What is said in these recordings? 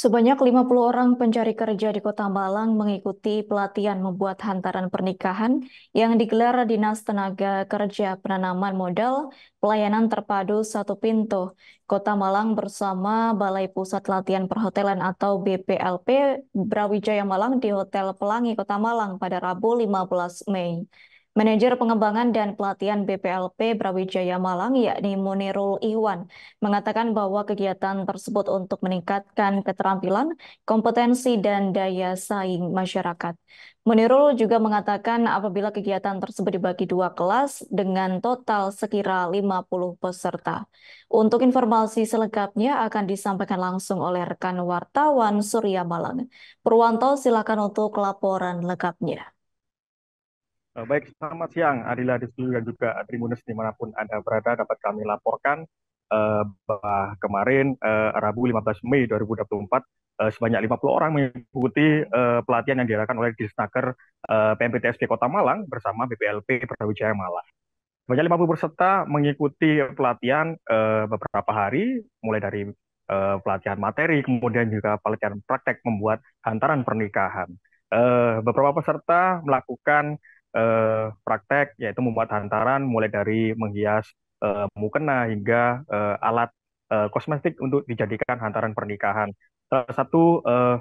Sebanyak 50 orang pencari kerja di Kota Malang mengikuti pelatihan membuat hantaran pernikahan yang digelar Dinas Tenaga Kerja Penanaman Modal Pelayanan Terpadu Satu Pintu Kota Malang bersama Balai Pusat Latihan Perhotelan atau BPLP Brawijaya Malang di Hotel Pelangi Kota Malang pada Rabu 15 Mei. Manajer Pengembangan dan Pelatihan BPLP Brawijaya Malang yakni Munirul Iwan mengatakan bahwa kegiatan tersebut untuk meningkatkan keterampilan, kompetensi, dan daya saing masyarakat. Munirul juga mengatakan apabila kegiatan tersebut dibagi dua kelas dengan total sekira 50 peserta. Untuk informasi selengkapnya akan disampaikan langsung oleh rekan wartawan Surya Malang. Purwanto silakan untuk laporan lengkapnya. Eh, baik, selamat siang Adila Rizky dan juga Tribunus dimanapun Anda berada dapat kami laporkan uh, bahwa kemarin uh, Rabu 15 Mei 2024 uh, sebanyak 50 orang mengikuti uh, pelatihan yang diadakan oleh Disnaker uh, PMPTSP Kota Malang bersama BPLP Brawijaya Malang. Sebanyak 50 peserta mengikuti pelatihan uh, beberapa hari mulai dari uh, pelatihan materi, kemudian juga pelatihan praktek membuat hantaran pernikahan. Uh, beberapa peserta melakukan eh, praktek yaitu membuat hantaran mulai dari menghias eh, mukena hingga eh, alat eh, kosmetik untuk dijadikan hantaran pernikahan. Salah satu eh,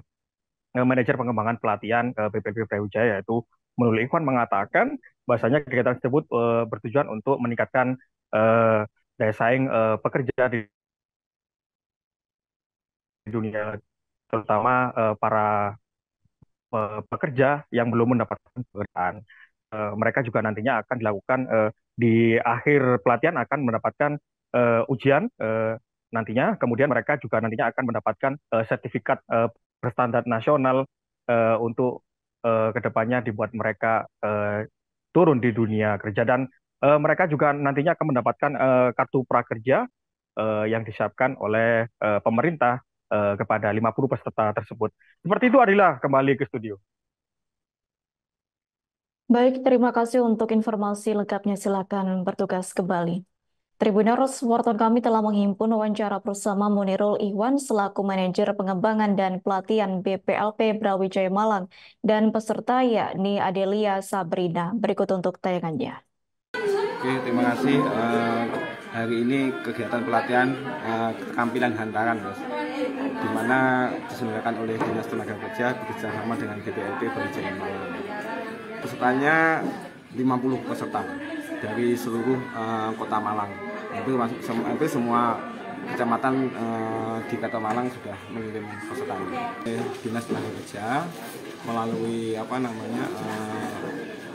manajer pengembangan pelatihan eh, BPP Brawijaya yaitu Menurut Ikhwan mengatakan bahasanya kegiatan tersebut eh, bertujuan untuk meningkatkan eh, daya saing uh, pekerja di dunia terutama uh, para eh, pekerja yang belum mendapatkan pekerjaan. Eh, mereka juga nantinya akan dilakukan uh, di akhir pelatihan akan mendapatkan uh, ujian uh, nantinya kemudian mereka juga nantinya akan mendapatkan uh, sertifikat uh, berstandar nasional uh, untuk uh, kedepannya dibuat mereka uh, turun di dunia kerja dan uh, mereka juga nantinya akan mendapatkan uh, kartu prakerja uh, yang disiapkan oleh uh, pemerintah uh, kepada 50 peserta tersebut. Seperti itu adalah kembali ke studio. Baik, terima kasih untuk informasi lengkapnya. Silakan bertugas kembali. Tribunaros, wartawan kami telah menghimpun wawancara bersama Munirul Iwan selaku manajer pengembangan dan pelatihan BPLP Brawijaya Malang dan peserta yakni Adelia Sabrina. Berikut untuk tayangannya. Oke, terima kasih. Uh, hari ini kegiatan pelatihan uh, eh, keterampilan hantaran, bos. Di mana diselenggarakan oleh Dinas Tenaga Kerja bekerja sama dengan BPLP Brawijaya Malang pesertanya 50 peserta dari seluruh uh, kota Malang. itu masuk, sem hampir semua kecamatan uh, di Kota Malang sudah mengirim peserta. Dinas Tenaga Kerja melalui apa namanya uh,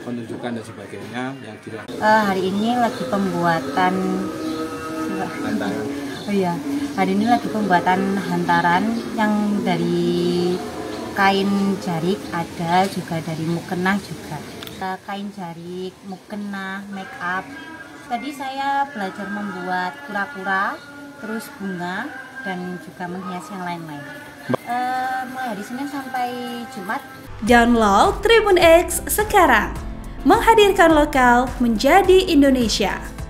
penunjukan dan sebagainya yang tidak. Uh, hari ini lagi pembuatan hantaran. Oh iya, hari ini lagi pembuatan hantaran yang dari kain jarik ada juga dari mukena juga kain jarik mukena make up tadi saya belajar membuat kura-kura terus bunga dan juga menghias yang lain-lain eh, mulai hari Senin sampai Jumat download Tribun X sekarang menghadirkan lokal menjadi Indonesia